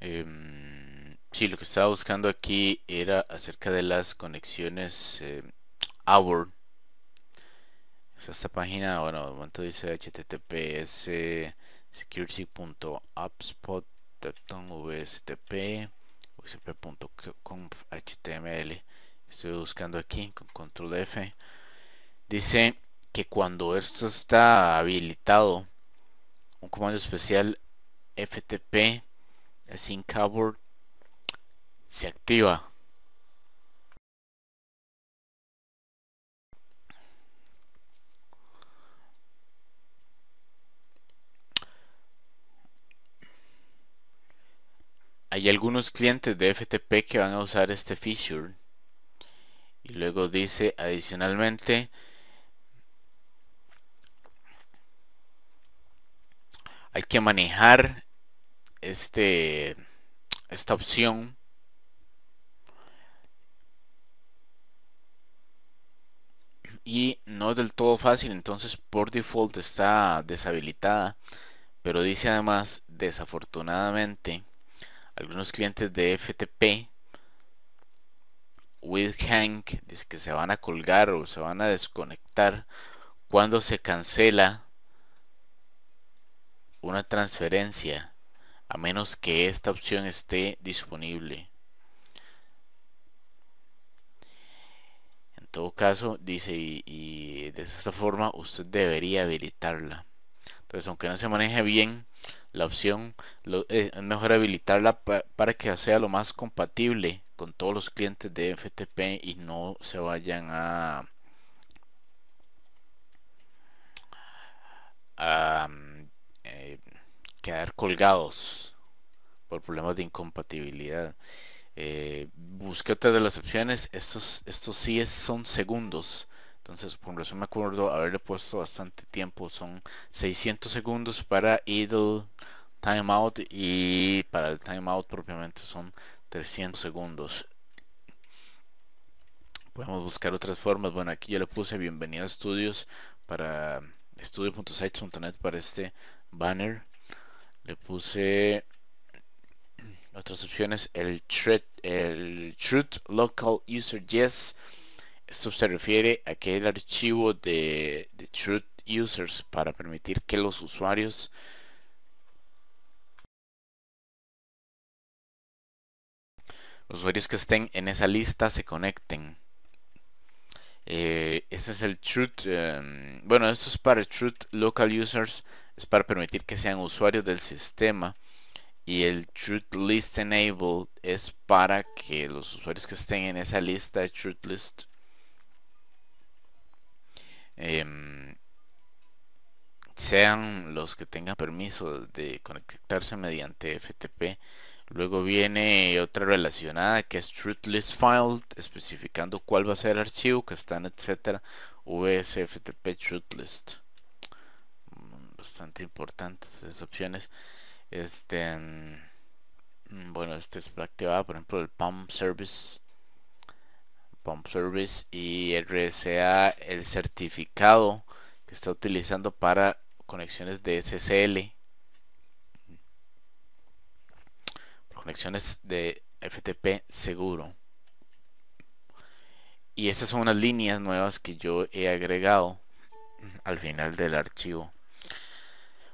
si em, sí, lo que estaba buscando aquí era acerca de las conexiones eh, em, Hour. esta página, bueno, de momento dice https security.appspot.vstp html estoy buscando aquí con control F dice que cuando esto está habilitado un comando especial ftp el sync se activa Hay algunos clientes de FTP que van a usar este feature y luego dice adicionalmente hay que manejar este, esta opción. Y no es del todo fácil, entonces por default está deshabilitada. Pero dice además, desafortunadamente, algunos clientes de FTP with Hank dice que se van a colgar o se van a desconectar cuando se cancela una transferencia a menos que esta opción esté disponible. En todo caso, dice, y, de esta forma usted debería habilitarla. Entonces, aunque no se maneje bien la opción, eh, es mejor habilitarla para que sea lo más compatible con todos los clientes de FTP y no se vayan a quedar colgados por problemas de incompatibilidad. Eh, busqué otras de las opciones. Estos, estos sí es, son segundos. Entonces, por eso me acuerdo haberle puesto bastante tiempo. Son 600 segundos para idle timeout y para el timeout propiamente son 300 segundos. Podemos buscar otras formas. Bueno, aquí yo le puse bienvenido a estudios para estudio.sites.net para este banner le puse otras opciones el, el truth local user yes esto se refiere a que el archivo de, truth users para permitir que los usuarios los usuarios que estén en esa lista se conecten eh, este es el truth em, bueno esto es para truth local users es para permitir que sean usuarios del sistema y el truth list enabled es para que los usuarios que estén en esa lista de truth list em, sean los que tengan permiso de conectarse mediante FTP luego viene otra relacionada que es truth list file especificando cuál va a ser el archivo que están en etcétera vsftp truth list bastante importantes esas opciones este mm, bueno este es para activar por ejemplo el pump service pump service y el RSA el certificado que está utilizando para conexiones de SSL conexiones de FTP seguro y estas son unas líneas nuevas que yo he agregado al final del archivo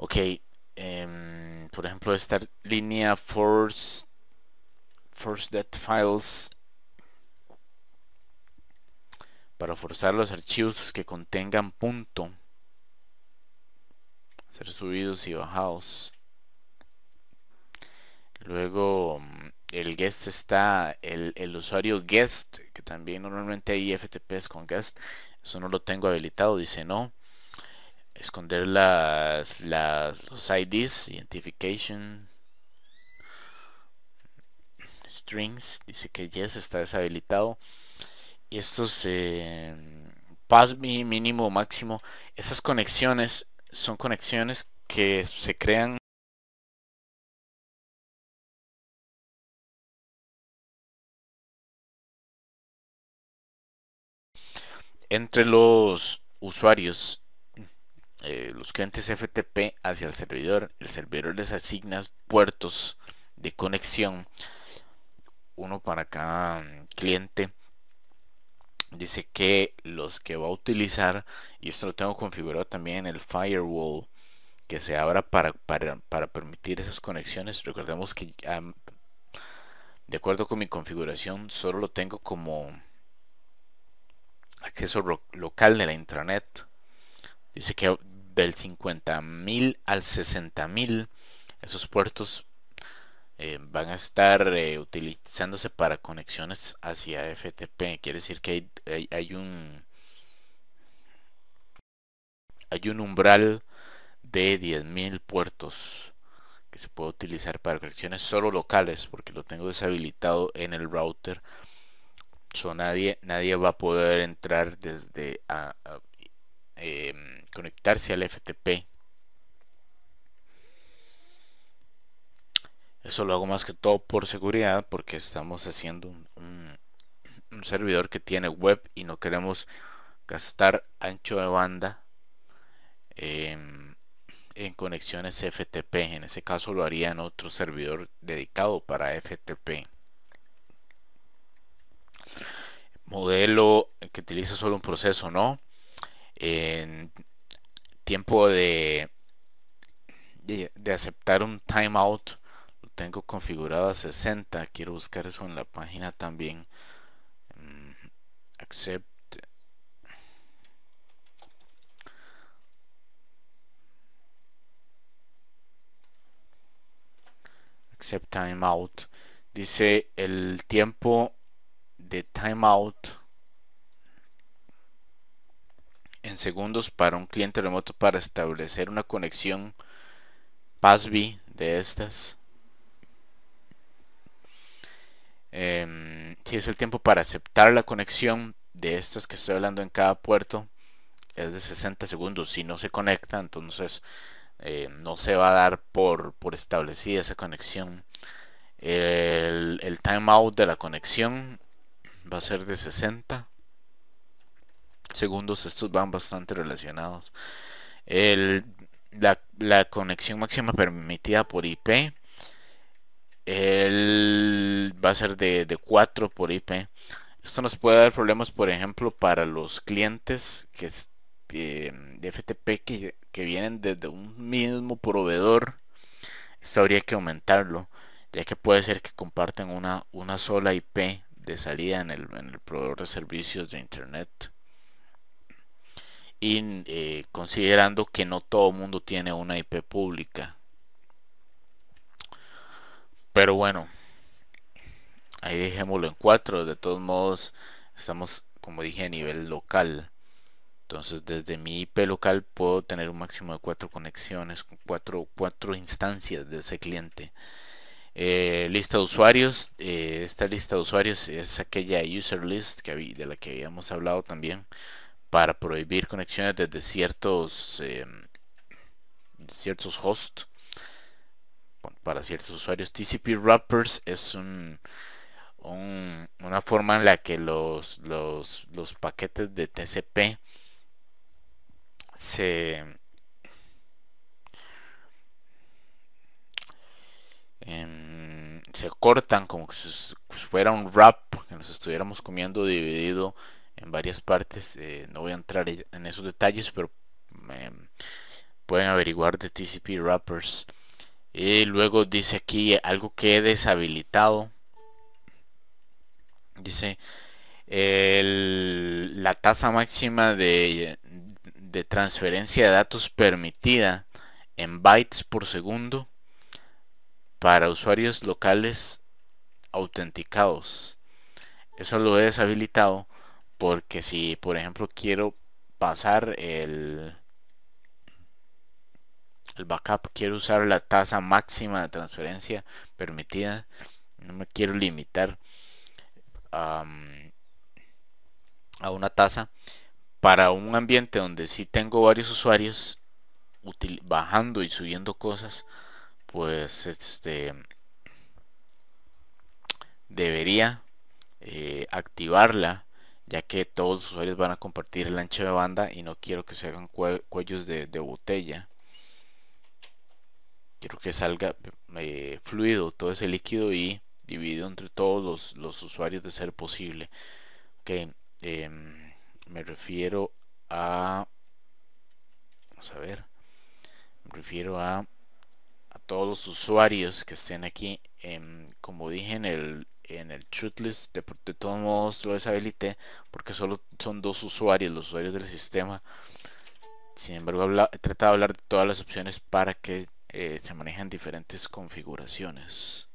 Ok, em, por ejemplo esta línea force, force that files para forzar los archivos que contengan punto ser subidos y bajados luego mm, el guest está el, el usuario guest que también normalmente hay FTPs con guest eso no lo tengo habilitado dice no esconder las, las los IDs, identification strings, dice que yes está deshabilitado y estos em, pas mi mínimo máximo, esas conexiones son conexiones que se crean entre los usuarios eh, los clientes FTP hacia el servidor. El servidor les asigna puertos de conexión, uno para cada mm, cliente. Dice que los que va a utilizar, y esto lo tengo configurado también en el firewall, que se abra para, para, permitir esas conexiones. Recordemos que de acuerdo con mi configuración solo lo tengo como acceso local de la intranet. Dice que del 50.000 al 60.000. Esos puertos eh, van a estar eh, utilizándose para conexiones hacia FTP. Quiere decir que hay, hay, un hay un umbral de 10.000 puertos que se puede utilizar para conexiones solo locales porque lo tengo deshabilitado en el router nadie nadie va a poder entrar desde a, em, conectarse al FTP. Eso lo hago más que todo por seguridad porque estamos haciendo un, servidor que tiene web y no queremos gastar ancho de banda en, conexiones FTP. En ese caso lo haría en otro servidor dedicado para FTP. Modelo que utiliza solo un proceso, ¿no? En, tiempo de, de, aceptar un timeout lo tengo configurado a 60. Quiero buscar eso en la página también. Mm, accept. Accept timeout. Dice el tiempo de timeout en segundos para un cliente remoto para establecer una conexión PASB de estas. Em, si es el tiempo para aceptar la conexión de estas que estoy hablando en cada puerto es de 60 segundos. Si no se conecta, entonces em, no se va a dar por, por establecida esa conexión. El, el timeout de la conexión va a ser de 60 segundos, estos van bastante relacionados. El, la, la, conexión máxima permitida por IP el, va a ser de, de 4 por IP. Esto nos puede dar problemas, por ejemplo, para los clientes que de, FTP que, vienen desde un mismo proveedor. Esto habría que aumentarlo, ya que puede ser que comparten una, una sola IP de salida en el, en el proveedor de servicios de Internet y eh, considerando que no todo el mundo tiene una IP pública. Pero bueno, ahí dejémoslo en cuatro. De todos modos, estamos, como dije, a nivel local. Entonces desde mi IP local puedo tener un máximo de cuatro conexiones, cuatro cuatro instancias de ese cliente. Eh, lista de usuarios. Eh, esta lista de usuarios es aquella user list que, de la que habíamos hablado también para prohibir conexiones desde ciertos em, ciertos hosts para ciertos usuarios TCP wrappers es un, una forma en la que los, los, los paquetes de TCP se em, se cortan como si fuera un wrap que nos estuviéramos comiendo dividido en varias partes. Eh, no voy a entrar en esos detalles, pero eh, pueden averiguar de TCP Wrappers. Y luego dice aquí algo que he deshabilitado. Dice la tasa máxima de, de transferencia de datos permitida en bytes por segundo para usuarios locales autenticados. Eso lo he deshabilitado porque si, por ejemplo, quiero pasar el, el backup, quiero usar la tasa máxima de transferencia permitida. No me quiero limitar a una tasa. Para un ambiente donde si sí tengo varios usuarios bajando y subiendo cosas, pues este debería eh, activarla ya que todos los usuarios van a compartir el ancho de banda y no quiero que se hagan cuellos de, botella. Quiero que salga eh, fluido todo ese líquido y dividido entre todos los, usuarios de ser posible. ok, em, me refiero a... Vamos a ver. Me refiero a, a todos los usuarios que estén aquí, en, em, como dije en el, en el shoot de, de todos modos lo deshabilité porque solo son dos usuarios los usuarios del sistema sin embargo he tratado de hablar de todas las opciones para que eh, se manejen diferentes configuraciones